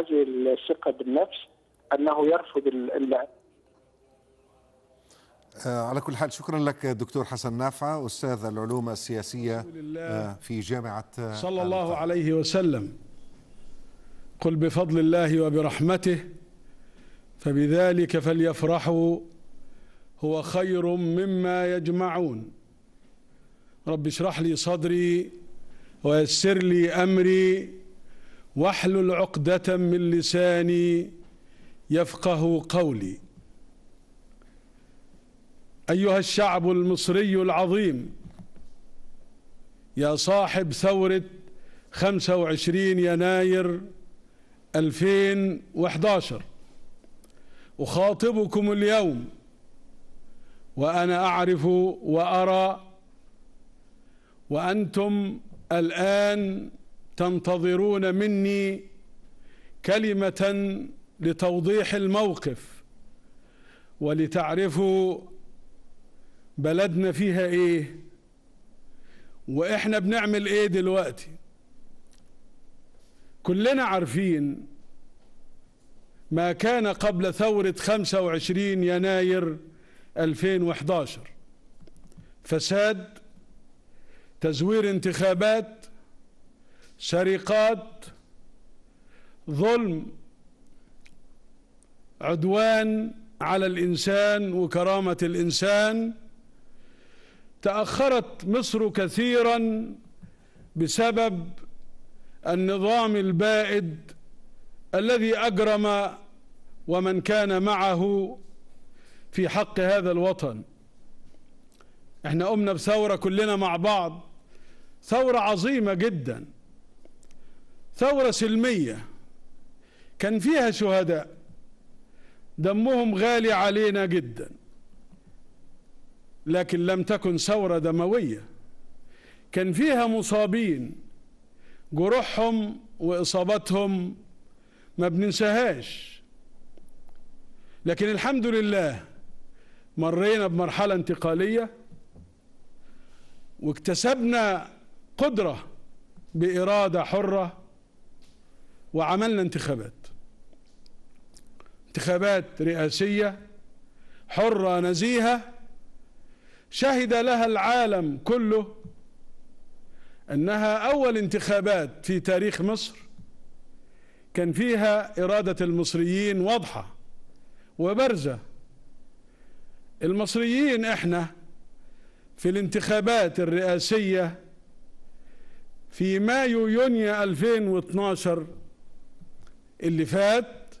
هذه الثقه بالنفس انه يرفض اللعب آه، على كل حال شكرا لك دكتور حسن نافع أستاذ العلوم السياسية آه، في جامعة آه، صلى الله عليه وسلم قل بفضل الله وبرحمته فبذلك فليفرحوا هو خير مما يجمعون رب اشرح لي صدري ويسر لي أمري واحلل عقدة من لساني يفقه قولي أيها الشعب المصري العظيم يا صاحب ثورة 25 يناير 2011 أخاطبكم اليوم وأنا أعرف وأرى وأنتم الآن تنتظرون مني كلمة لتوضيح الموقف ولتعرفوا بلدنا فيها ايه واحنا بنعمل ايه دلوقتي كلنا عارفين ما كان قبل ثورة 25 يناير 2011 فساد تزوير انتخابات سرقات ظلم عدوان على الإنسان وكرامة الإنسان تأخرت مصر كثيرا بسبب النظام البائد الذي أجرم ومن كان معه في حق هذا الوطن احنا قمنا بثورة كلنا مع بعض ثورة عظيمة جداً ثورة سلمية كان فيها شهداء دمهم غالي علينا جدا لكن لم تكن ثورة دموية كان فيها مصابين جروحهم وإصابتهم ما بننساهاش لكن الحمد لله مرينا بمرحلة انتقالية واكتسبنا قدرة بإرادة حرة وعملنا انتخابات انتخابات رئاسية حرة نزيهة شهد لها العالم كله أنها أول انتخابات في تاريخ مصر كان فيها إرادة المصريين واضحة وبارزة المصريين احنا في الانتخابات الرئاسية في مايو يونيو 2012 اللي فات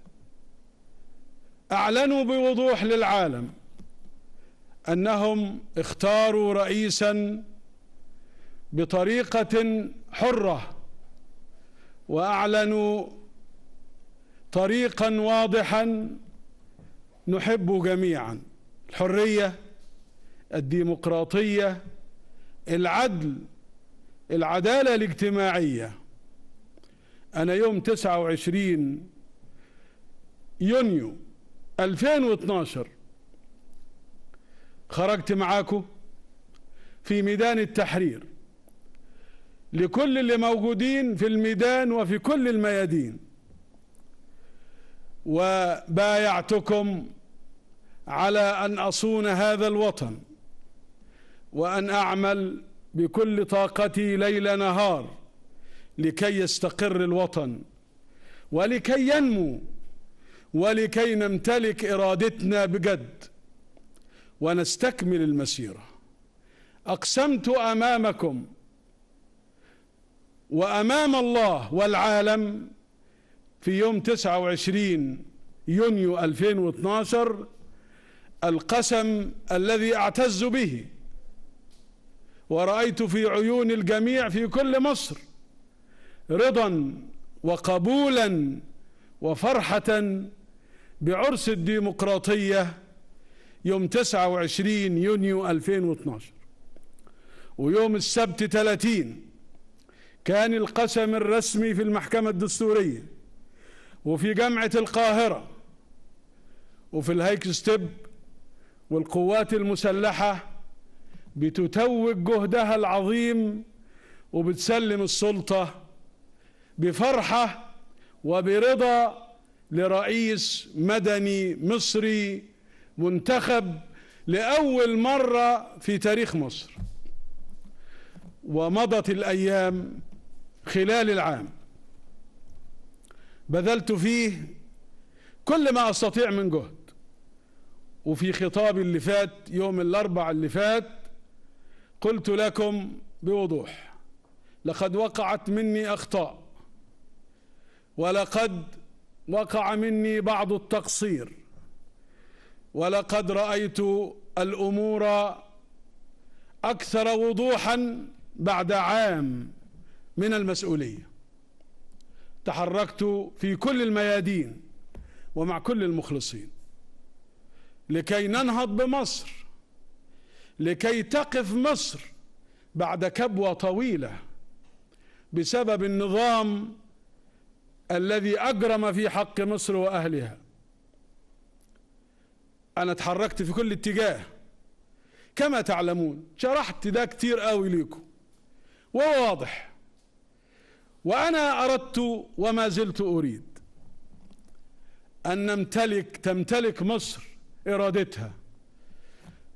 أعلنوا بوضوح للعالم أنهم اختاروا رئيسا بطريقة حرة وأعلنوا طريقا واضحا نحب جميعا الحرية الديمقراطية العدل العدالة الاجتماعية أنا يوم 29 يونيو 2012 خرجت معاكم في ميدان التحرير لكل اللي موجودين في الميدان وفي كل الميادين وبايعتكم على أن أصون هذا الوطن وأن أعمل بكل طاقتي ليل نهار لكي يستقر الوطن ولكي ينمو ولكي نمتلك إرادتنا بجد ونستكمل المسيرة أقسمت أمامكم وأمام الله والعالم في يوم 29 يونيو 2012 القسم الذي أعتز به ورأيت في عيون الجميع في كل مصر رضا وقبولا وفرحة بعرس الديمقراطية يوم 29 يونيو 2012 ويوم السبت 30 كان القسم الرسمي في المحكمة الدستورية وفي جامعة القاهرة وفي الهيك ستيب والقوات المسلحة بتتوج جهدها العظيم وبتسلم السلطة بفرحة وبرضا لرئيس مدني مصري منتخب لأول مرة في تاريخ مصر ومضت الأيام خلال العام بذلت فيه كل ما أستطيع من جهد وفي خطابي اللي فات يوم الأربع اللي فات قلت لكم بوضوح لقد وقعت مني أخطاء ولقد وقع مني بعض التقصير ولقد رأيت الأمور أكثر وضوحا بعد عام من المسؤولية تحركت في كل الميادين ومع كل المخلصين لكي ننهض بمصر لكي تقف مصر بعد كبوة طويلة بسبب النظام الذي أجرم في حق مصر وأهلها أنا اتحركت في كل اتجاه كما تعلمون شرحت ده كتير قوي ليكم وواضح وأنا أردت وما زلت أريد أن نمتلك تمتلك مصر إرادتها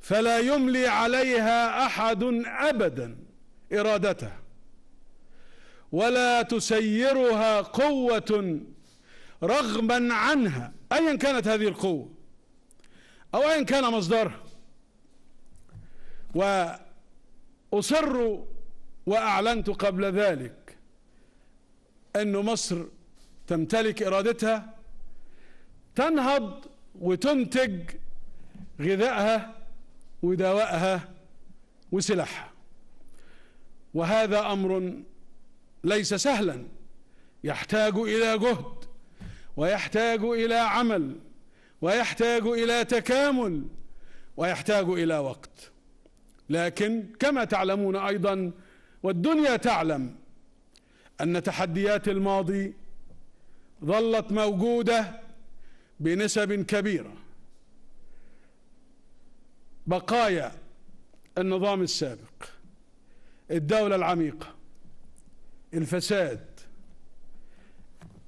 فلا يملي عليها أحد أبدا إرادته ولا تسيرها قوة رغما عنها أيا كانت هذه القوة أو أيا كان مصدرها وأصر وأعلنت قبل ذلك أن مصر تمتلك إرادتها تنهض وتنتج غذائها ودواءها وسلاحها وهذا أمر ليس سهلا يحتاج إلى جهد ويحتاج إلى عمل ويحتاج إلى تكامل ويحتاج إلى وقت لكن كما تعلمون أيضا والدنيا تعلم أن تحديات الماضي ظلت موجودة بنسب كبيرة بقايا النظام السابق الدولة العميقة الفساد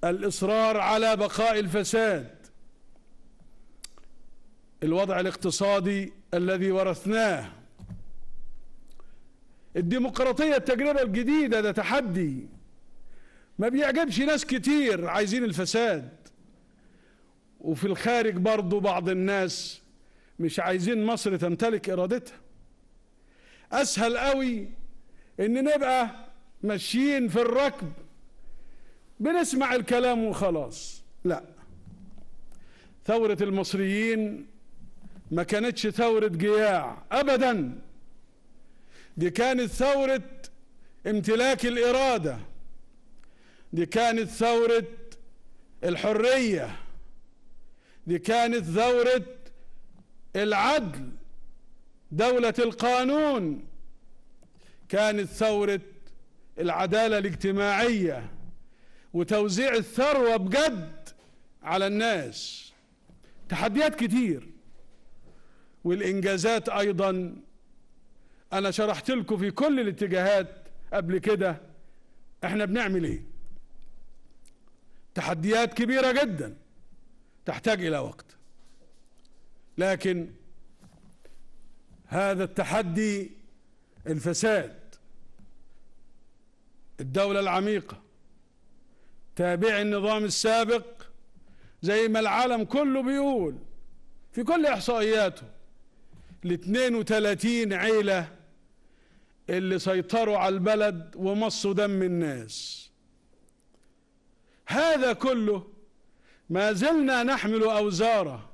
الإصرار على بقاء الفساد الوضع الاقتصادي الذي ورثناه الديمقراطية التجربة الجديدة ده تحدي ما بيعجبش ناس كتير عايزين الفساد وفي الخارج برضو بعض الناس مش عايزين مصر تمتلك إرادتها أسهل قوي إن نبقى ماشيين في الركب بنسمع الكلام وخلاص لا ثورة المصريين ما كانتش ثورة جياع أبدا دي كانت ثورة امتلاك الإرادة دي كانت ثورة الحرية دي كانت ثورة العدل دولة القانون كانت ثورة العدالة الاجتماعية وتوزيع الثروة بجد على الناس تحديات كتير والإنجازات أيضا أنا شرحت لكم في كل الاتجاهات قبل كده احنا بنعمل ايه تحديات كبيرة جدا تحتاج إلى وقت لكن هذا التحدي الفساد الدولة العميقة تابع النظام السابق زي ما العالم كله بيقول في كل إحصائياته ال 32 عيلة اللي سيطروا على البلد ومصوا دم الناس هذا كله ما زلنا نحمل أوزاره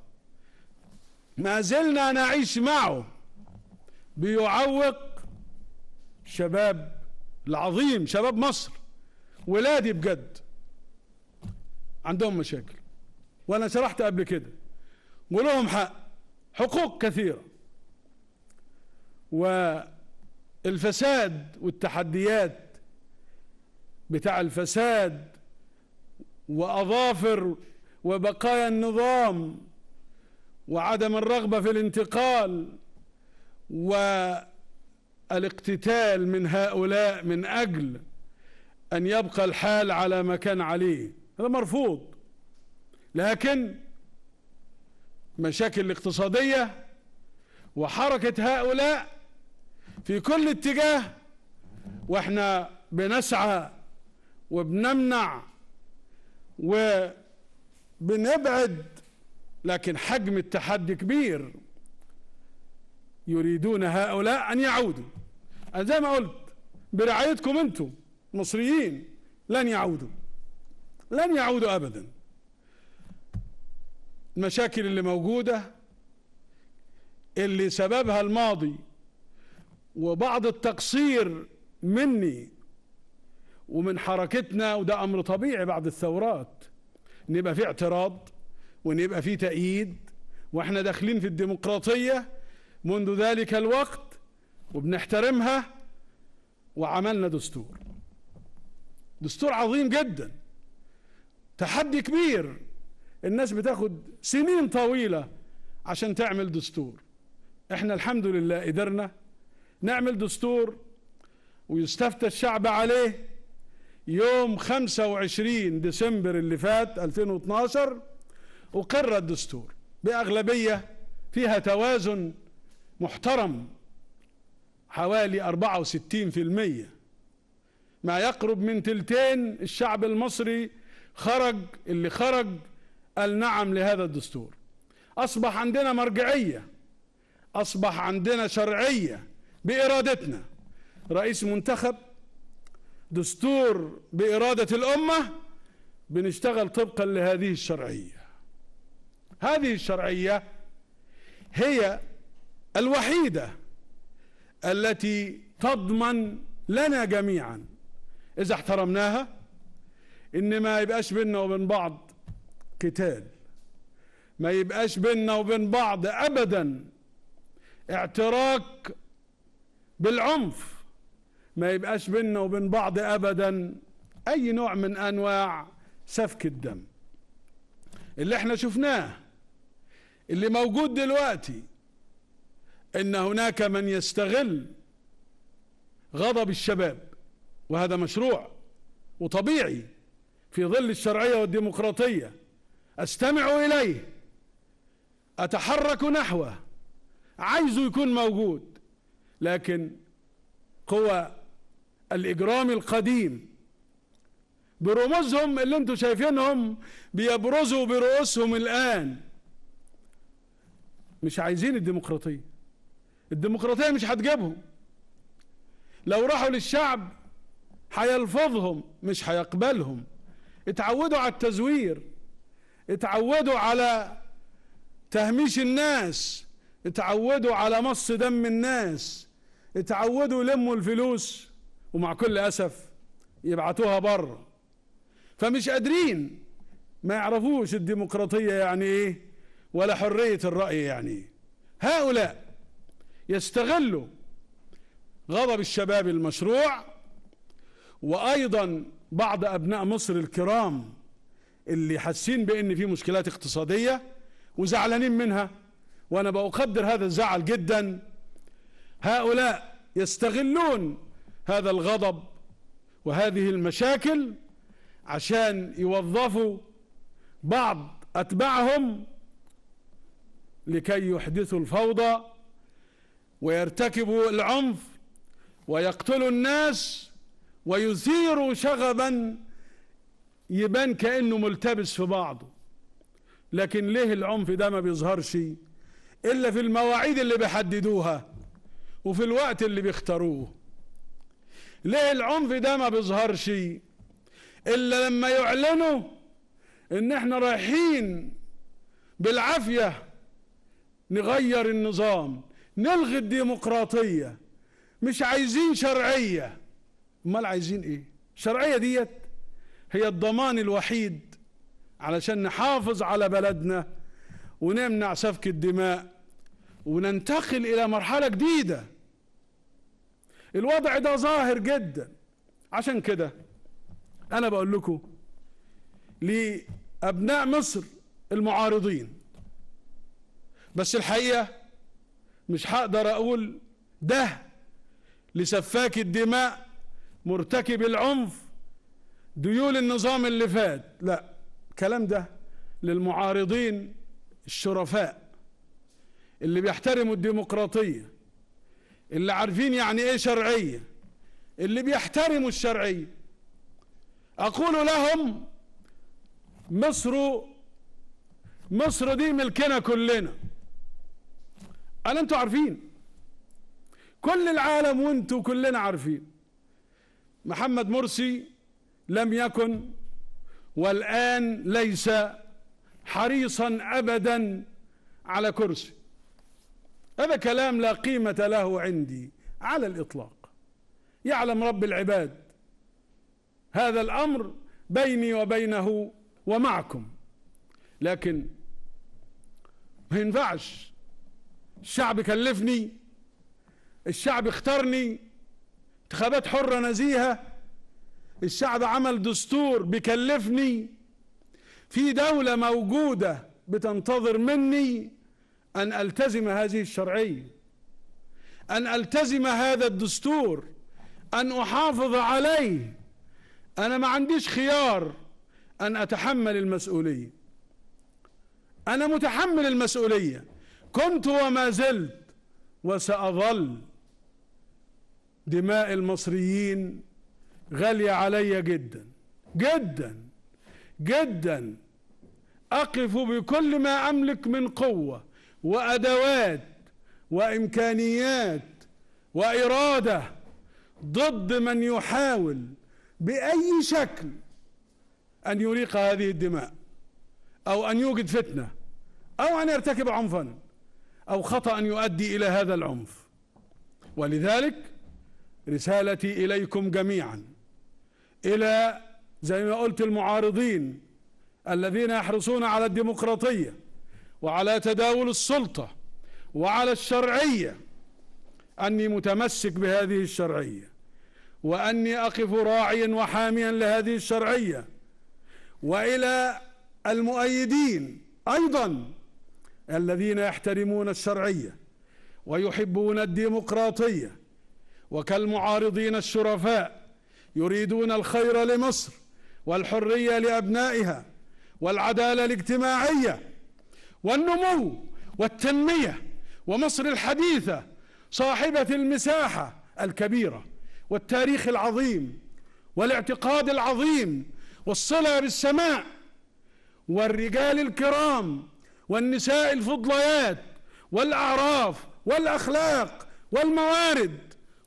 ما زلنا نعيش معه بيعوق شباب العظيم شباب مصر ولادي بجد عندهم مشاكل وانا شرحت قبل كده ولهم حق حقوق كثيره والفساد والتحديات بتاع الفساد واظافر وبقايا النظام وعدم الرغبه في الانتقال و الاقتتال من هؤلاء من أجل أن يبقى الحال على ما كان عليه هذا مرفوض لكن مشاكل الاقتصادية وحركة هؤلاء في كل اتجاه واحنا بنسعى وبنمنع وبنبعد لكن حجم التحدي كبير يريدون هؤلاء أن يعودوا انا زي ما قلت برعايتكم انتم المصريين لن يعودوا لن يعودوا ابدا المشاكل اللي موجوده اللي سببها الماضي وبعض التقصير مني ومن حركتنا وده امر طبيعي بعد الثورات ان يبقى في اعتراض وان يبقى في تأييد واحنا داخلين في الديمقراطية منذ ذلك الوقت وبنحترمها وعملنا دستور دستور عظيم جدا تحدي كبير الناس بتاخد سنين طويلة عشان تعمل دستور احنا الحمد لله قدرنا نعمل دستور ويستفتى الشعب عليه يوم 25 ديسمبر اللي فات 2012 أقر الدستور بأغلبية فيها توازن محترم حوالي 64% ما يقرب من تلتين الشعب المصري خرج اللي خرج قال نعم لهذا الدستور أصبح عندنا مرجعية أصبح عندنا شرعية بإرادتنا رئيس منتخب دستور بإرادة الأمة بنشتغل طبقا لهذه الشرعية هذه الشرعية هي الوحيدة التي تضمن لنا جميعا إذا احترمناها إن ما يبقاش بيننا وبين بعض قتال ما يبقاش بيننا وبين بعض أبدا اعتراك بالعنف ما يبقاش بيننا وبين بعض أبدا أي نوع من أنواع سفك الدم اللي احنا شفناه اللي موجود دلوقتي ان هناك من يستغل غضب الشباب وهذا مشروع وطبيعي في ظل الشرعية والديمقراطية استمع اليه اتحرك نحوه عايزه يكون موجود لكن قوى الاجرام القديم برموزهم اللي انتم شايفينهم بيبرزوا برؤوسهم الان مش عايزين الديمقراطيه الديمقراطية مش هتجيبهم لو راحوا للشعب هيلفظهم مش هيقبلهم اتعودوا على التزوير اتعودوا على تهميش الناس اتعودوا على مص دم الناس اتعودوا يلموا الفلوس ومع كل اسف يبعتوها بره فمش قادرين ما يعرفوش الديمقراطيه يعني ايه ولا حريه الراي يعني ايه هؤلاء يستغلوا غضب الشباب المشروع وايضا بعض ابناء مصر الكرام اللي حاسين بان في مشكلات اقتصاديه وزعلانين منها وانا بقدر هذا الزعل جدا هؤلاء يستغلون هذا الغضب وهذه المشاكل عشان يوظفوا بعض اتباعهم لكي يحدثوا الفوضى ويرتكبوا العنف ويقتلوا الناس ويثيروا شغبا يبان كأنه ملتبس في بعضه لكن ليه العنف ده ما بيظهرش إلا في المواعيد اللي بيحددوها وفي الوقت اللي بيختاروه ليه العنف ده ما بيظهرش إلا لما يعلنوا إن احنا رايحين بالعافية نغير النظام نلغي الديمقراطية مش عايزين شرعية امال عايزين ايه الشرعية ديت هي الضمان الوحيد علشان نحافظ على بلدنا ونمنع سفك الدماء وننتقل الى مرحلة جديدة الوضع ده ظاهر جدا عشان كده انا بقول لكم لابناء مصر المعارضين بس الحقيقه مش هقدر اقول ده لسفاك الدماء مرتكب العنف ديول النظام اللي فات لا الكلام ده للمعارضين الشرفاء اللي بيحترموا الديمقراطية اللي عارفين يعني ايه شرعية اللي بيحترموا الشرعية اقول لهم مصر مصر دي ملكنا كلنا انا انتوا عارفين كل العالم وانتوا كلنا عارفين محمد مرسي لم يكن والان ليس حريصا ابدا على كرسي هذا كلام لا قيمه له عندي على الاطلاق يعلم رب العباد هذا الامر بيني وبينه ومعكم لكن ما ينفعش الشعب كلفني الشعب اختارني انتخابات حرة نزيهة الشعب عمل دستور بيكلفني في دولة موجودة بتنتظر مني أن ألتزم هذه الشرعية أن ألتزم هذا الدستور أن أحافظ عليه أنا ما عنديش خيار أن أتحمل المسؤولية أنا متحمل المسؤولية كنت وما زلت وسأظل دماء المصريين غالية علي جدا جدا جدا أقف بكل ما أملك من قوة وأدوات وإمكانيات وإرادة ضد من يحاول بأي شكل أن يريق هذه الدماء أو أن يوجد فتنة أو أن يرتكب عنفا أو خطأ يؤدي إلى هذا العنف ولذلك رسالتي إليكم جميعا إلى زي ما قلت المعارضين الذين يحرصون على الديمقراطية وعلى تداول السلطة وعلى الشرعية أني متمسك بهذه الشرعية وأني أقف راعيا وحاميا لهذه الشرعية وإلى المؤيدين أيضا الذين يحترمون الشرعية ويحبون الديمقراطية وكالمعارضين الشرفاء يريدون الخير لمصر والحرية لأبنائها والعدالة الاجتماعية والنمو والتنمية ومصر الحديثة صاحبة المساحة الكبيرة والتاريخ العظيم والاعتقاد العظيم والصلة بالسماء والرجال الكرام والنساء الفضليات والأعراف والأخلاق والموارد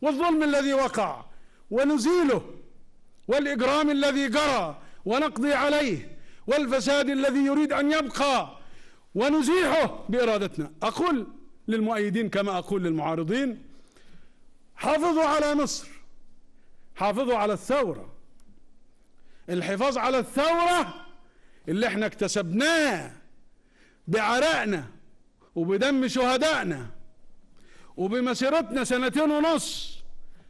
والظلم الذي وقع ونزيله والإجرام الذي جرى ونقضي عليه والفساد الذي يريد أن يبقى ونزيحه بإرادتنا أقول للمؤيدين كما أقول للمعارضين حافظوا على مصر حافظوا على الثورة الحفاظ على الثورة اللي احنا اكتسبناه بعرقنا وبدم شهدائنا وبمسيرتنا سنتين ونص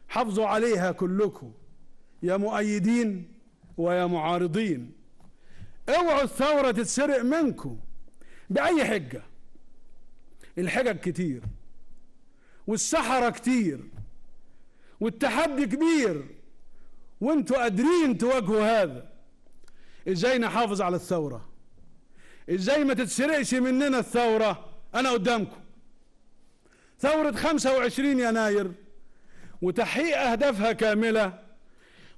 حافظوا عليها كلكم يا مؤيدين ويا معارضين اوعوا الثورة تتسرق منكم بأي حجة الحجج كتير والسحرة كتير والتحدي كبير وانتوا قادرين تواجهوا هذا ازاي نحافظ على الثوره ازاي ما تتسرقش مننا الثورة انا قدامكم ثورة 25 يناير وتحقيق اهدافها كاملة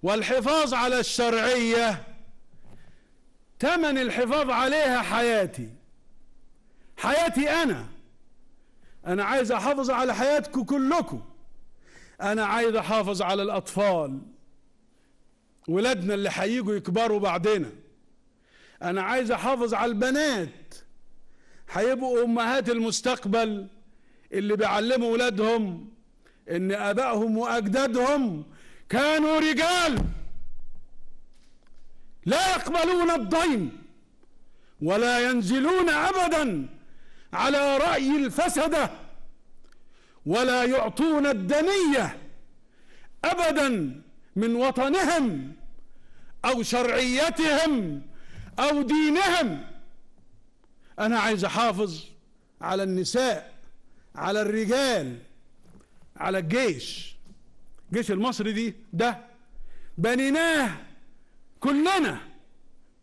والحفاظ على الشرعية تمن الحفاظ عليها حياتي حياتي انا انا عايز احافظ على حياتكم كلكم انا عايز احافظ على الاطفال ولادنا اللي حييجوا يكبروا بعدنا انا عايز احافظ على البنات هيبقوا امهات المستقبل اللي بيعلموا ولادهم ان ابائهم واجدادهم كانوا رجال لا يقبلون الضيم ولا ينزلون ابدا على راي الفسده ولا يعطون الدنيه ابدا من وطنهم او شرعيتهم أو دينهم أنا عايز أحافظ على النساء على الرجال على الجيش الجيش المصري دي ده بنيناه كلنا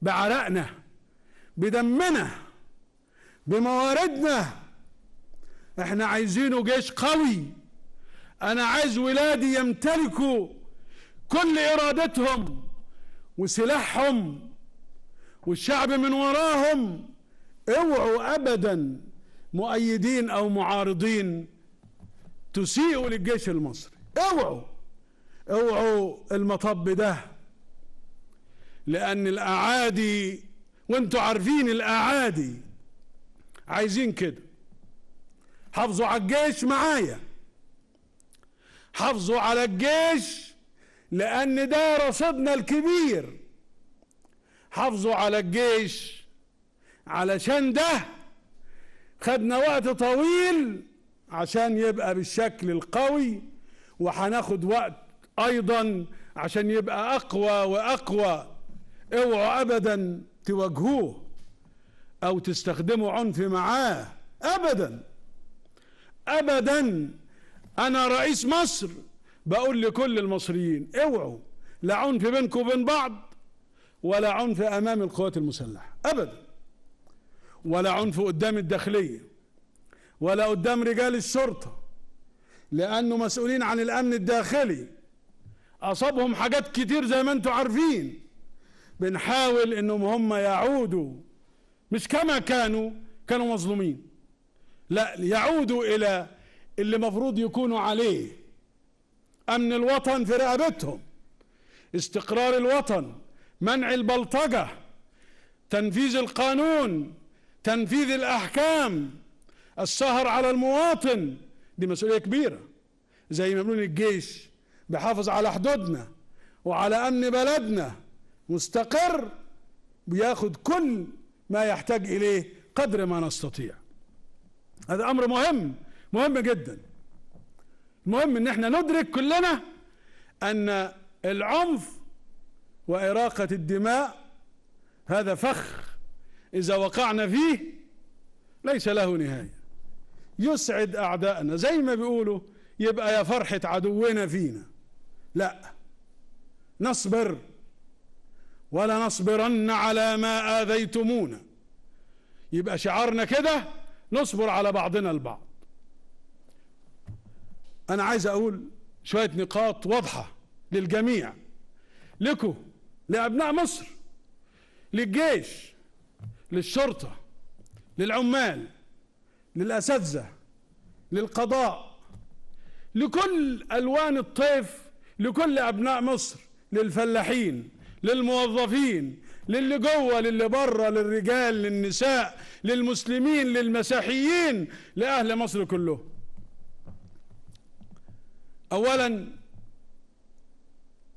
بعرقنا بدمنا بمواردنا احنا عايزينه جيش قوي انا عايز ولادي يمتلكوا كل ارادتهم وسلاحهم والشعب من وراهم اوعوا ابدا مؤيدين او معارضين تسيئوا للجيش المصري اوعوا اوعوا المطب ده لان الاعادي وانتوا عارفين الاعادي عايزين كده حافظوا على الجيش معايا حافظوا على الجيش لان ده رصدنا الكبير حافظوا على الجيش علشان ده خدنا وقت طويل عشان يبقى بالشكل القوي وهناخد وقت ايضا عشان يبقى اقوى واقوى اوعوا ابدا تواجهوه او تستخدموا عنف معاه ابدا ابدا انا رئيس مصر بقول لكل المصريين اوعوا لا عنف بينكم وبين بعض ولا عنف امام القوات المسلحه ابدا ولا عنف قدام الداخليه ولا قدام رجال الشرطه لانه مسؤولين عن الامن الداخلي اصابهم حاجات كتير زي ما انتم عارفين بنحاول انهم هم يعودوا مش كما كانوا كانوا مظلومين لا يعودوا الى اللي مفروض يكونوا عليه امن الوطن في رقبتهم استقرار الوطن منع البلطجة تنفيذ القانون تنفيذ الأحكام السهر على المواطن دي مسؤولية كبيرة زي ما بنقول الجيش بيحافظ على حدودنا وعلى أمن بلدنا مستقر بياخد كل ما يحتاج إليه قدر ما نستطيع هذا أمر مهم مهم جدا المهم ان احنا ندرك كلنا ان العنف وإراقة الدماء هذا فخ إذا وقعنا فيه ليس له نهاية يسعد أعداءنا زي ما بيقولوا يبقى يا فرحة عدونا فينا لا نصبر ولا نصبرن على ما آذيتمونا يبقى شعارنا كده نصبر على بعضنا البعض أنا عايز أقول شوية نقاط واضحة للجميع لكم لأبناء مصر للجيش للشرطة للعمال للأساتذة للقضاء لكل ألوان الطيف لكل أبناء مصر للفلاحين للموظفين للي جوه للي بره للرجال للنساء للمسلمين للمسيحيين لأهل مصر كله أولا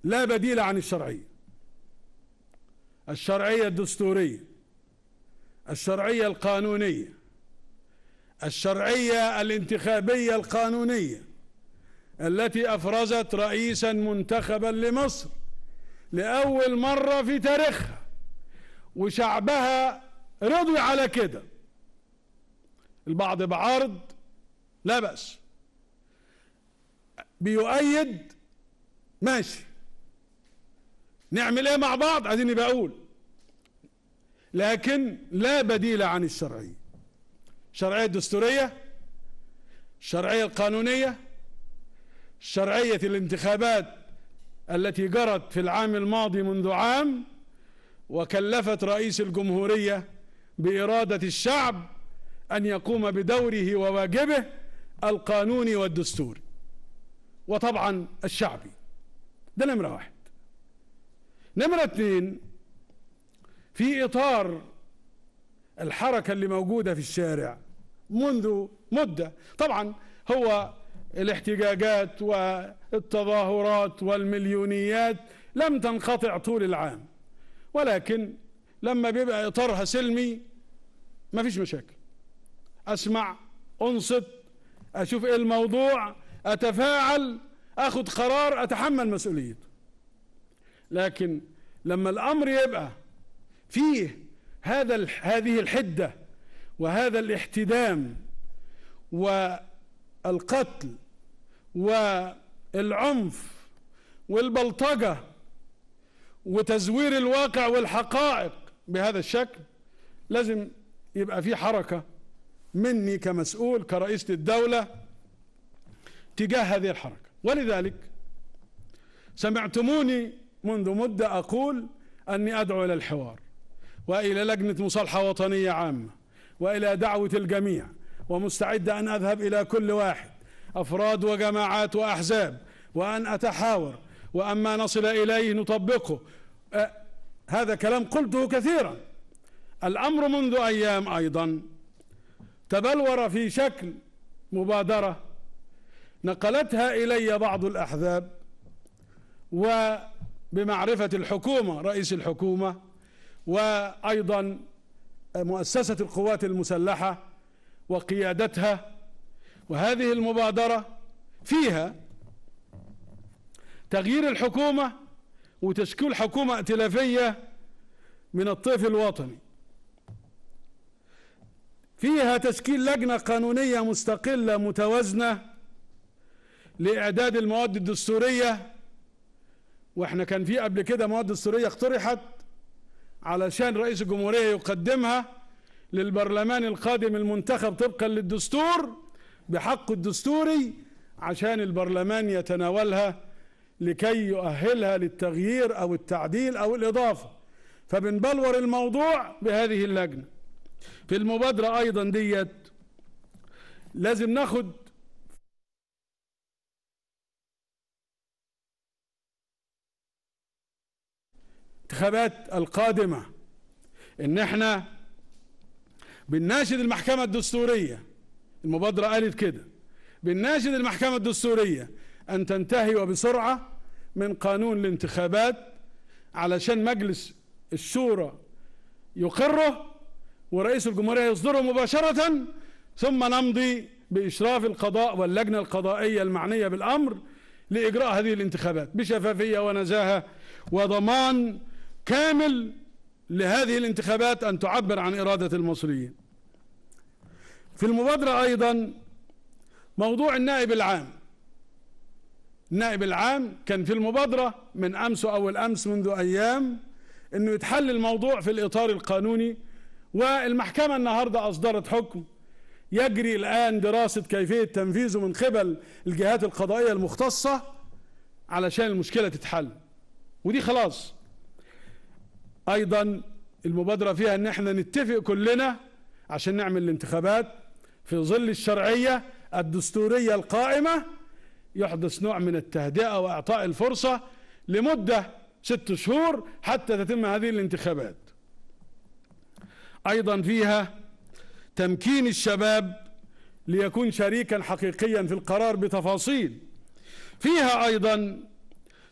لا بديل عن الشرعيه الشرعية الدستورية الشرعية القانونية الشرعية الانتخابية القانونية التي أفرزت رئيسا منتخبا لمصر لأول مرة في تاريخها وشعبها رضي على كده البعض بعارض لا بأس بيؤيد ماشي نعمل ايه مع بعض عايزين يبقى اقول لكن لا بديل عن الشرعية الشرعية الدستورية الشرعية القانونية شرعية الانتخابات التي جرت في العام الماضي منذ عام وكلفت رئيس الجمهورية بإرادة الشعب أن يقوم بدوره وواجبه القانوني والدستوري وطبعا الشعبي ده نمرة واحد نمرة اتنين في إطار الحركة اللي موجودة في الشارع منذ مدة طبعا هو الاحتجاجات والتظاهرات والمليونيات لم تنقطع طول العام ولكن لما بيبقى إطارها سلمي مفيش مشاكل أسمع أنصت أشوف إيه الموضوع أتفاعل أخذ قرار أتحمل مسؤوليته لكن لما الأمر يبقى فيه هذا هذه الحدة وهذا الاحتدام والقتل والعنف والبلطجة وتزوير الواقع والحقائق بهذا الشكل لازم يبقى في حركة مني كمسؤول كرئيس الدولة تجاه هذه الحركة ولذلك سمعتموني منذ مدة أقول أني أدعو إلى الحوار وإلى لجنة مصالحة وطنية عامة وإلى دعوة الجميع ومستعد أن أذهب إلى كل واحد أفراد وجماعات وأحزاب وأن أتحاور وأما نصل إليه نطبقه أه هذا كلام قلته كثيرا الأمر منذ أيام أيضا تبلور في شكل مبادرة نقلتها إلي بعض الأحزاب و بمعرفة الحكومة رئيس الحكومة وأيضا مؤسسة القوات المسلحة وقيادتها وهذه المبادرة فيها تغيير الحكومة وتشكيل حكومة ائتلافية من الطيف الوطني فيها تشكيل لجنة قانونية مستقلة متوازنة لإعداد المواد الدستورية واحنا كان في قبل كده مواد دستوريه اقترحت علشان رئيس الجمهوريه يقدمها للبرلمان القادم المنتخب طبقا للدستور بحقه الدستوري عشان البرلمان يتناولها لكي يؤهلها للتغيير او التعديل او الاضافه فبنبلور الموضوع بهذه اللجنه في المبادره ايضا ديت لازم ناخد الانتخابات القادمة ان احنا بنناشد المحكمة الدستورية المبادرة قالت كده بنناشد المحكمة الدستورية ان تنتهي وبسرعة من قانون الانتخابات علشان مجلس الشورى يقره ورئيس الجمهورية يصدره مباشرة ثم نمضي بإشراف القضاء واللجنة القضائية المعنية بالأمر لإجراء هذه الانتخابات بشفافية ونزاهة وضمان كامل لهذه الانتخابات أن تعبر عن إرادة المصريين في المبادرة أيضا موضوع النائب العام النائب العام كان في المبادرة من أمس أو الأمس منذ أيام أنه يتحل الموضوع في الإطار القانوني والمحكمة النهاردة أصدرت حكم يجري الآن دراسة كيفية تنفيذه من قبل الجهات القضائية المختصة علشان المشكلة تتحل ودي خلاص ايضا المبادرة فيها ان احنا نتفق كلنا عشان نعمل الانتخابات في ظل الشرعية الدستورية القائمة يحدث نوع من التهدئة واعطاء الفرصة لمدة ست شهور حتى تتم هذه الانتخابات ايضا فيها تمكين الشباب ليكون شريكا حقيقيا في القرار بتفاصيل فيها ايضا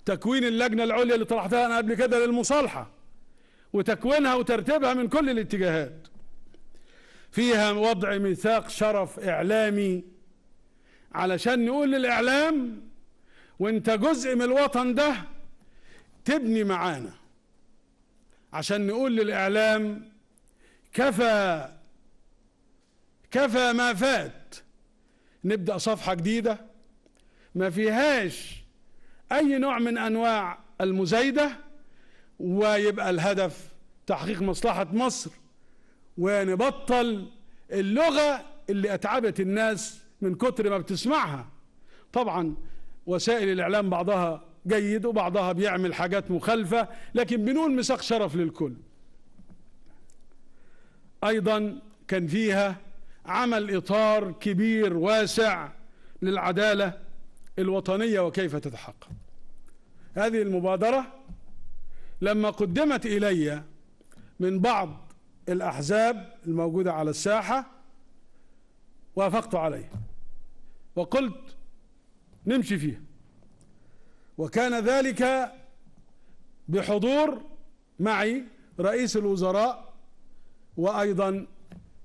تكوين اللجنة العليا اللي طرحتها انا قبل كده للمصالحة وتكوينها وترتيبها من كل الاتجاهات فيها وضع ميثاق شرف إعلامي علشان نقول للإعلام وانت جزء من الوطن ده تبني معانا عشان نقول للإعلام كفى كفى ما فات نبدأ صفحة جديدة ما فيهاش أي نوع من أنواع المزايدة ويبقى الهدف تحقيق مصلحة مصر ونبطل اللغة اللي أتعبت الناس من كتر ما بتسمعها طبعا وسائل الإعلام بعضها جيد وبعضها بيعمل حاجات مخالفة لكن بنقول مساق شرف للكل أيضا كان فيها عمل إطار كبير واسع للعدالة الوطنية وكيف تتحقق هذه المبادرة لما قدمت إلي من بعض الأحزاب الموجودة على الساحة وافقت عليه وقلت نمشي فيه وكان ذلك بحضور معي رئيس الوزراء وأيضا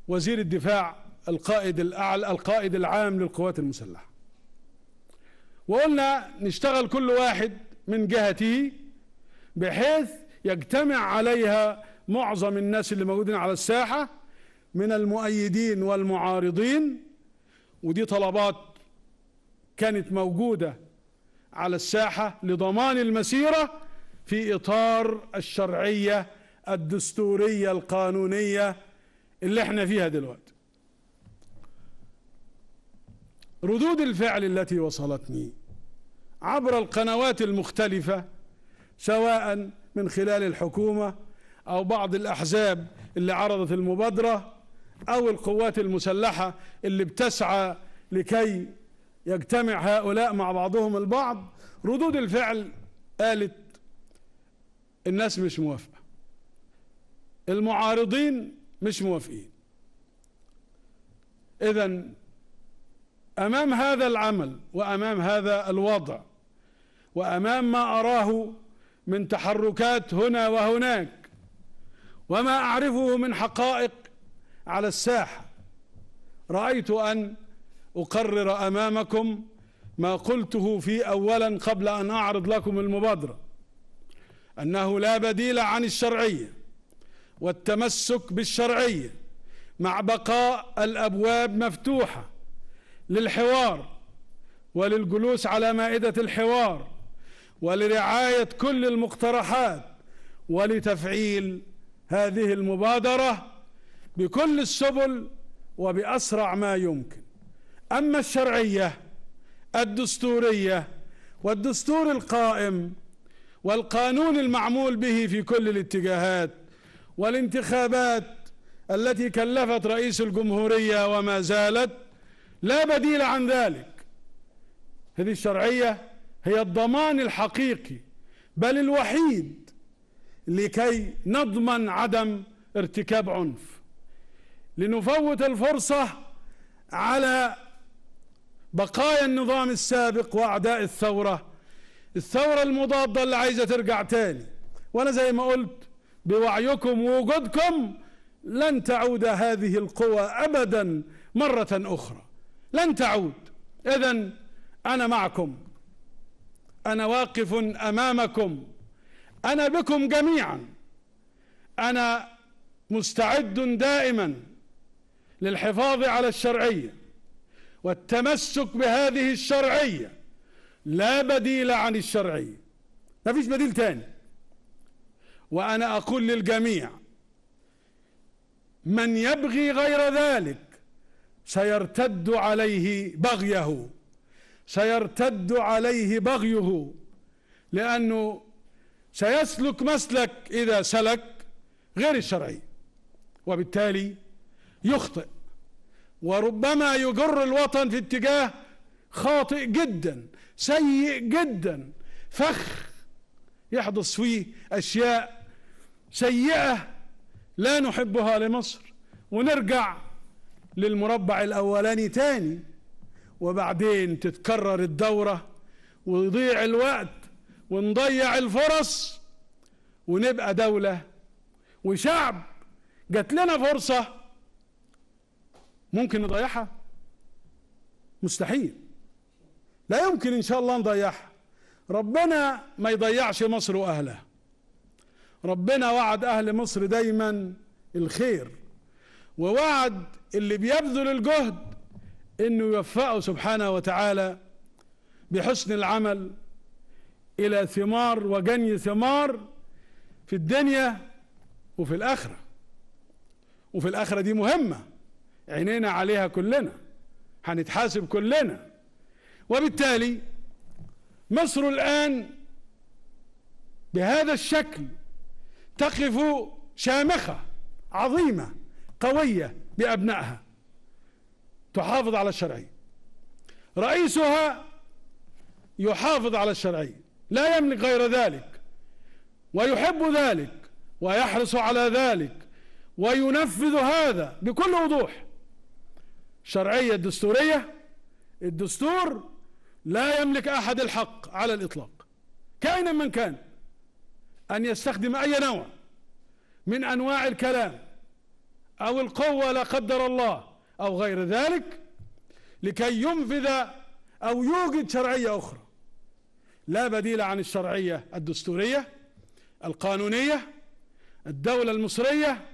وزير الدفاع القائد الأعلى القائد العام للقوات المسلحة وقلنا نشتغل كل واحد من جهته بحيث يجتمع عليها معظم الناس اللي موجودين على الساحة من المؤيدين والمعارضين ودي طلبات كانت موجودة على الساحة لضمان المسيرة في إطار الشرعية الدستورية القانونية اللي احنا فيها دلوقتي ردود الفعل التي وصلتني عبر القنوات المختلفه سواء من خلال الحكومة أو بعض الأحزاب اللي عرضت المبادرة أو القوات المسلحة اللي بتسعى لكي يجتمع هؤلاء مع بعضهم البعض ردود الفعل قالت الناس مش موافقة المعارضين مش موافقين إذا أمام هذا العمل وأمام هذا الوضع وأمام ما أراه من تحركات هنا وهناك وما أعرفه من حقائق على الساحة رأيت أن أقرر أمامكم ما قلته في أولا قبل أن أعرض لكم المبادرة أنه لا بديل عن الشرعية والتمسك بالشرعية مع بقاء الأبواب مفتوحة للحوار وللجلوس على مائدة الحوار ولرعاية كل المقترحات ولتفعيل هذه المبادرة بكل السبل وبأسرع ما يمكن أما الشرعية الدستورية والدستور القائم والقانون المعمول به في كل الاتجاهات والانتخابات التي كلفت رئيس الجمهورية وما زالت لا بديل عن ذلك هذه الشرعية هي الضمان الحقيقي بل الوحيد لكي نضمن عدم ارتكاب عنف لنفوت الفرصة على بقايا النظام السابق وأعداء الثورة الثورة المضادة اللي عايزة ترجع تاني وأنا زي ما قلت بوعيكم ووجودكم لن تعود هذه القوى أبدا مرة أخرى لن تعود إذا أنا معكم انا واقف امامكم انا بكم جميعا انا مستعد دائما للحفاظ على الشرعيه والتمسك بهذه الشرعيه لا بديل عن الشرعيه ما فيش بديل تاني وانا اقول للجميع من يبغي غير ذلك سيرتد عليه بغيه سيرتد عليه بغيه لأنه سيسلك مسلك إذا سلك غير الشرعي وبالتالي يخطئ وربما يجر الوطن في اتجاه خاطئ جدا سيء جدا فخ يحدث فيه أشياء سيئة لا نحبها لمصر ونرجع للمربع الأولاني تاني وبعدين تتكرر الدورة ويضيع الوقت ونضيع الفرص ونبقى دولة وشعب جات لنا فرصة ممكن نضيعها مستحيل لا يمكن ان شاء الله نضيعها ربنا ما يضيعش مصر واهلها ربنا وعد اهل مصر دايما الخير ووعد اللي بيبذل الجهد أنه يوفقه سبحانه وتعالى بحسن العمل إلى ثمار وجني ثمار في الدنيا وفي الآخرة وفي الآخرة دي مهمة عينينا عليها كلنا هنتحاسب كلنا وبالتالي مصر الآن بهذا الشكل تقف شامخة عظيمة قوية بأبنائها تحافظ على الشرعية رئيسها يحافظ على الشرعية لا يملك غير ذلك ويحب ذلك ويحرص على ذلك وينفذ هذا بكل وضوح شرعية دستورية الدستور لا يملك أحد الحق على الإطلاق كائنا من كان أن يستخدم أي نوع من أنواع الكلام أو القوة لا قدر الله أو غير ذلك لكي ينفذ أو يوجد شرعية أخرى لا بديل عن الشرعية الدستورية القانونية الدولة المصرية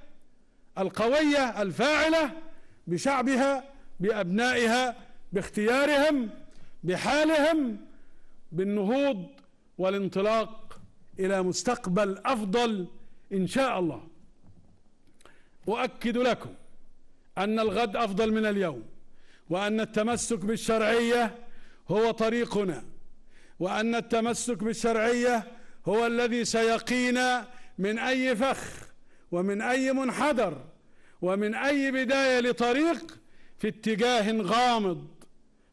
القوية الفاعلة بشعبها بأبنائها باختيارهم بحالهم بالنهوض والانطلاق إلى مستقبل أفضل إن شاء الله أؤكد لكم أن الغد أفضل من اليوم وأن التمسك بالشرعية هو طريقنا وأن التمسك بالشرعية هو الذي سيقينا من أي فخ ومن أي منحدر ومن أي بداية لطريق في اتجاه غامض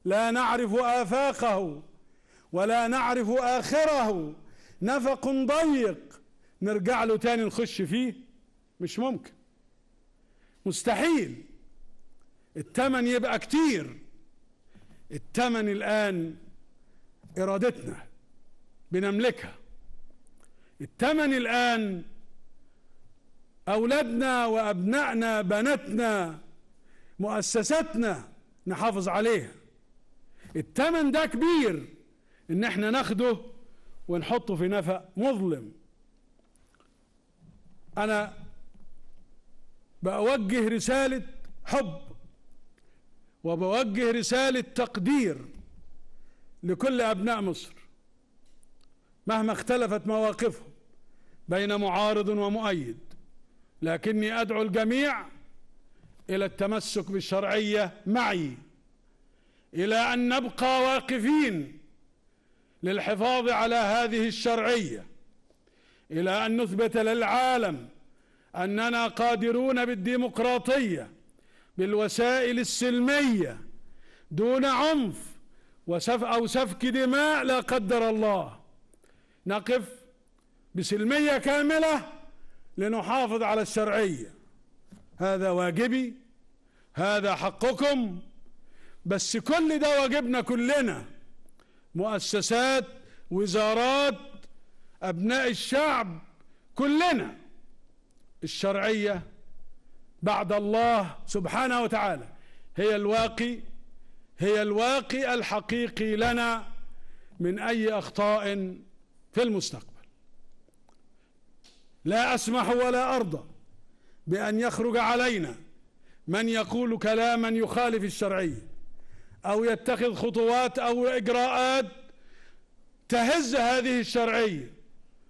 لا نعرف آفاقه ولا نعرف آخره نفق ضيق نرجع له تاني نخش فيه مش ممكن مستحيل التمن يبقى كتير التمن الآن إرادتنا بنملكها التمن الآن أولادنا وأبنائنا بناتنا مؤسساتنا نحافظ عليها التمن ده كبير إن احنا ناخده ونحطه في نفق مظلم أنا بأوجه رسالة حب وبوجه رسالة تقدير لكل أبناء مصر مهما اختلفت مواقفهم بين معارض ومؤيد لكني أدعو الجميع إلى التمسك بالشرعية معي إلى أن نبقى واقفين للحفاظ على هذه الشرعية إلى أن نثبت للعالم أننا قادرون بالديمقراطية بالوسائل السلمية دون عنف وسف أو سفك دماء لا قدر الله نقف بسلمية كاملة لنحافظ على الشرعية هذا واجبي هذا حقكم بس كل ده واجبنا كلنا مؤسسات وزارات أبناء الشعب كلنا الشرعية بعد الله سبحانه وتعالى هي الواقي هي الواقي الحقيقي لنا من أي أخطاء في المستقبل لا أسمح ولا أرضى بأن يخرج علينا من يقول كلاما يخالف الشرعية أو يتخذ خطوات أو إجراءات تهز هذه الشرعية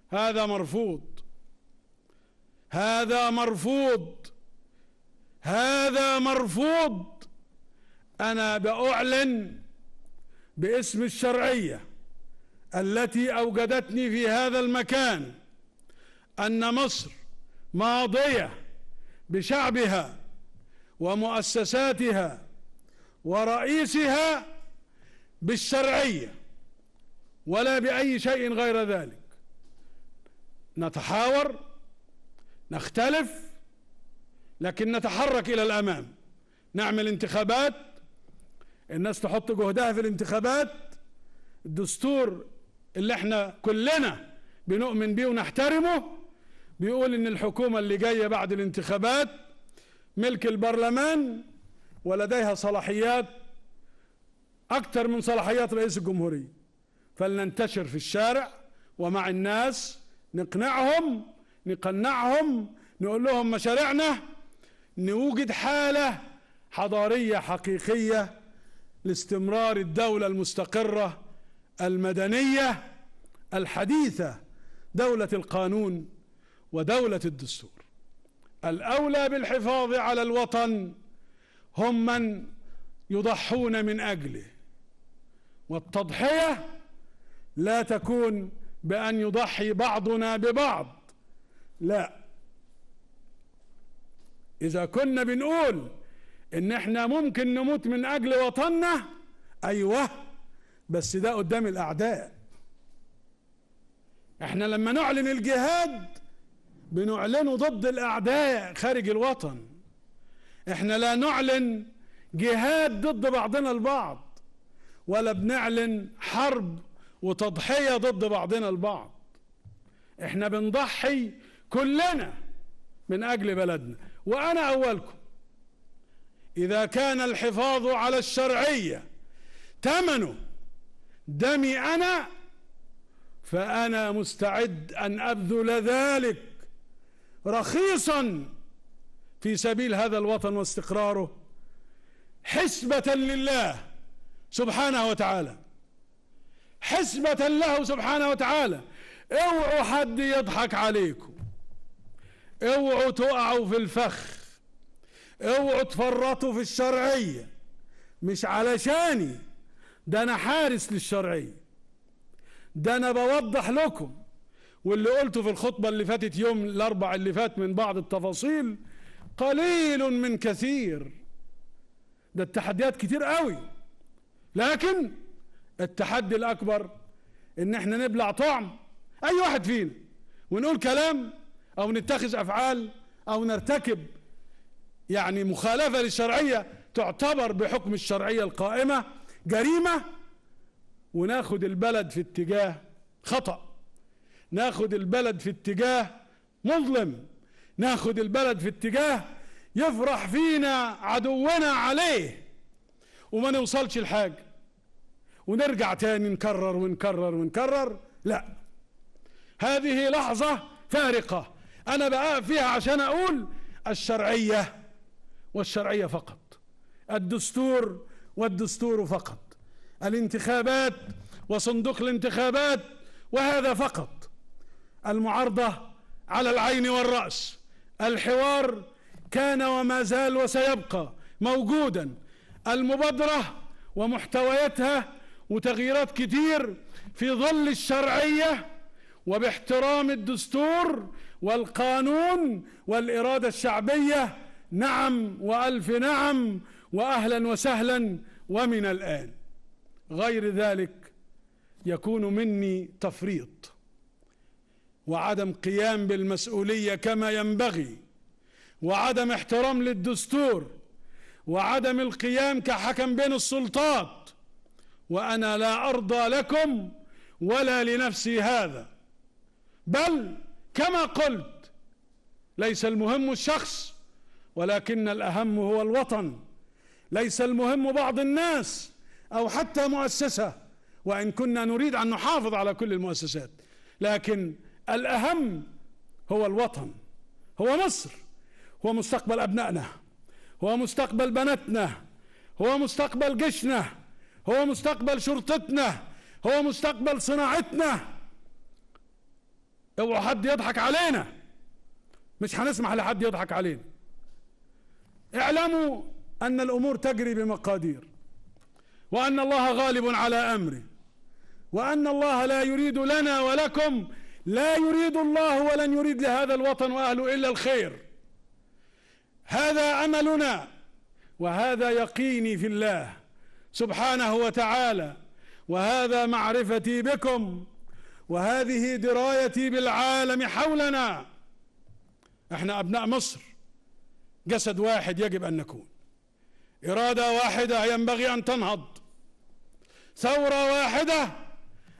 هذا مرفوض هذا مرفوض هذا مرفوض انا باعلن باسم الشرعيه التي اوجدتني في هذا المكان ان مصر ماضيه بشعبها ومؤسساتها ورئيسها بالشرعيه ولا باي شيء غير ذلك نتحاور نختلف لكن نتحرك إلى الأمام نعمل انتخابات الناس تحط جهدها في الانتخابات الدستور اللي احنا كلنا بنؤمن بيه ونحترمه بيقول ان الحكومة اللي جاية بعد الانتخابات ملك البرلمان ولديها صلاحيات أكثر من صلاحيات رئيس الجمهورية فلننتشر في الشارع ومع الناس نقنعهم نقنعهم نقول لهم مشاريعنا نوجد حالة حضارية حقيقية لاستمرار الدولة المستقرة المدنية الحديثة دولة القانون ودولة الدستور الأولى بالحفاظ على الوطن هم من يضحون من أجله والتضحية لا تكون بأن يضحي بعضنا ببعض لا إذا كنا بنقول إن إحنا ممكن نموت من أجل وطننا أيوه بس ده قدام الأعداء إحنا لما نعلن الجهاد بنعلنه ضد الأعداء خارج الوطن إحنا لا نعلن جهاد ضد بعضنا البعض ولا بنعلن حرب وتضحية ضد بعضنا البعض احنا بنضحي كلنا من اجل بلدنا وأنا أولكم إذا كان الحفاظ على الشرعية ثمنه دمي أنا فأنا مستعد أن أبذل ذلك رخيصا في سبيل هذا الوطن واستقراره حسبة لله سبحانه وتعالى حسبة له سبحانه وتعالى اوعوا حد يضحك عليكم اوعوا تقعوا في الفخ اوعوا تفرطوا في الشرعية مش علشاني ده انا حارس للشرعية ده انا بوضح لكم واللي قلته في الخطبة اللي فاتت يوم الاربع اللي فات من بعض التفاصيل قليل من كثير ده التحديات كتير قوي لكن التحدي الاكبر ان احنا نبلع طعم اي واحد فينا ونقول كلام أو نتخذ أفعال أو نرتكب يعني مخالفة للشرعية تعتبر بحكم الشرعية القائمة جريمة وناخد البلد في اتجاه خطأ ناخد البلد في اتجاه مظلم ناخد البلد في اتجاه يفرح فينا عدونا عليه وما نوصلش لحاجة ونرجع تاني نكرر ونكرر ونكرر لا هذه لحظة فارقة انا بقى فيها عشان اقول الشرعية والشرعية فقط الدستور والدستور فقط الانتخابات وصندوق الانتخابات وهذا فقط المعارضة على العين والرأس الحوار كان وما زال وسيبقى موجودا المبادرة ومحتوياتها وتغييرات كتير في ظل الشرعية وباحترام الدستور والقانون والإرادة الشعبية نعم وألف نعم وأهلا وسهلا ومن الآن غير ذلك يكون مني تفريط وعدم قيام بالمسؤولية كما ينبغي وعدم احترام للدستور وعدم القيام كحكم بين السلطات وأنا لا أرضى لكم ولا لنفسي هذا بل كما قلت ليس المهم الشخص ولكن الأهم هو الوطن ليس المهم بعض الناس أو حتى مؤسسة وإن كنا نريد أن نحافظ على كل المؤسسات لكن الأهم هو الوطن هو مصر هو مستقبل أبنائنا هو مستقبل بناتنا هو مستقبل جيشنا هو مستقبل شرطتنا هو مستقبل صناعتنا اوعوا حد يضحك علينا مش هنسمح لحد يضحك علينا اعلموا ان الامور تجري بمقادير وان الله غالب على امره وان الله لا يريد لنا ولكم لا يريد الله ولن يريد لهذا الوطن واهله الا الخير هذا املنا وهذا يقيني في الله سبحانه وتعالى وهذا معرفتي بكم وهذه درايتي بالعالم حولنا احنا ابناء مصر جسد واحد يجب ان نكون اراده واحده ينبغي ان تنهض ثوره واحده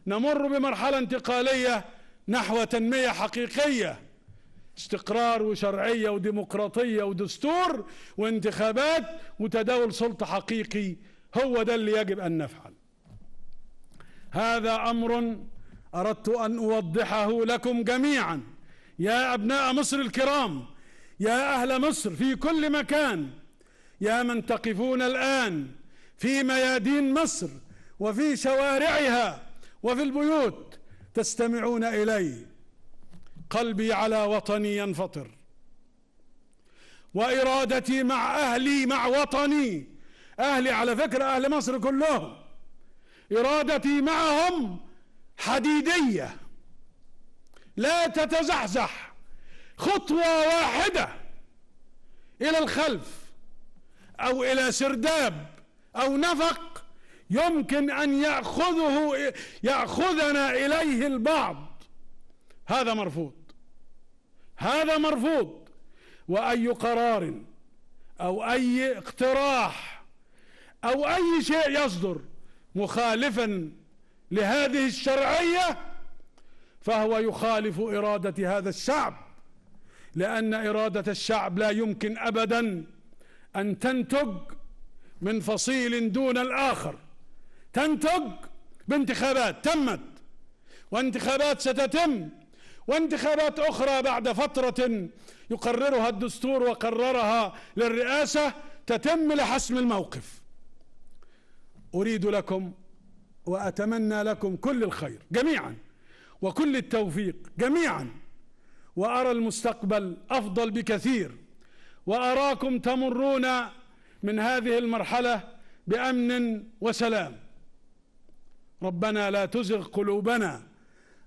نمر بمرحله انتقاليه نحو تنميه حقيقيه استقرار وشرعيه وديمقراطيه ودستور وانتخابات وتداول سلطه حقيقي هو ده اللي يجب ان نفعل هذا امر اردت ان اوضحه لكم جميعا يا ابناء مصر الكرام يا اهل مصر في كل مكان يا من تقفون الان في ميادين مصر وفي شوارعها وفي البيوت تستمعون الي قلبي على وطني ينفطر وارادتي مع اهلي مع وطني اهلي على فكره اهل مصر كلهم ارادتي معهم حديدية لا تتزحزح خطوة واحدة إلى الخلف أو إلى سرداب أو نفق يمكن أن يأخذه يأخذنا إليه البعض هذا مرفوض هذا مرفوض وأي قرار أو أي اقتراح أو أي شيء يصدر مخالفا لهذه الشرعية فهو يخالف إرادة هذا الشعب لأن إرادة الشعب لا يمكن أبدا أن تنتج من فصيل دون الآخر تنتج بانتخابات تمت وانتخابات ستتم وانتخابات أخرى بعد فترة يقررها الدستور وقررها للرئاسة تتم لحسم الموقف أريد لكم وأتمنى لكم كل الخير جميعا وكل التوفيق جميعا وأرى المستقبل أفضل بكثير وأراكم تمرون من هذه المرحلة بأمن وسلام ربنا لا تزغ قلوبنا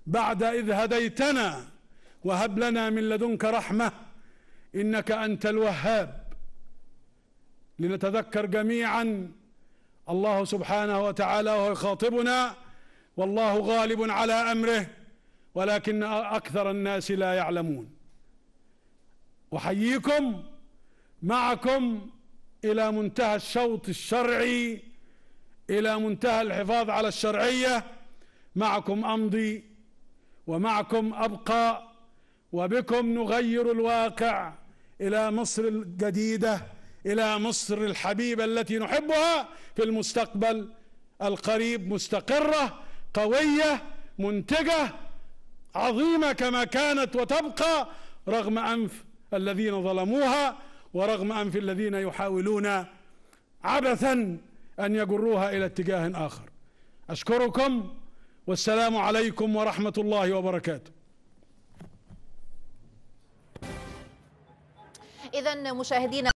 بعد إذ هديتنا وهب لنا من لدنك رحمة إنك أنت الوهاب لنتذكر جميعا الله سبحانه وتعالى هو يخاطبنا والله غالب على امره ولكن اكثر الناس لا يعلمون احييكم معكم الى منتهى الشوط الشرعي الى منتهى الحفاظ على الشرعيه معكم امضي ومعكم ابقى وبكم نغير الواقع الى مصر الجديده الى مصر الحبيبه التي نحبها في المستقبل القريب مستقره قويه منتجه عظيمه كما كانت وتبقى رغم انف الذين ظلموها ورغم انف الذين يحاولون عبثا ان يجروها الى اتجاه اخر اشكركم والسلام عليكم ورحمه الله وبركاته اذا مشاهدينا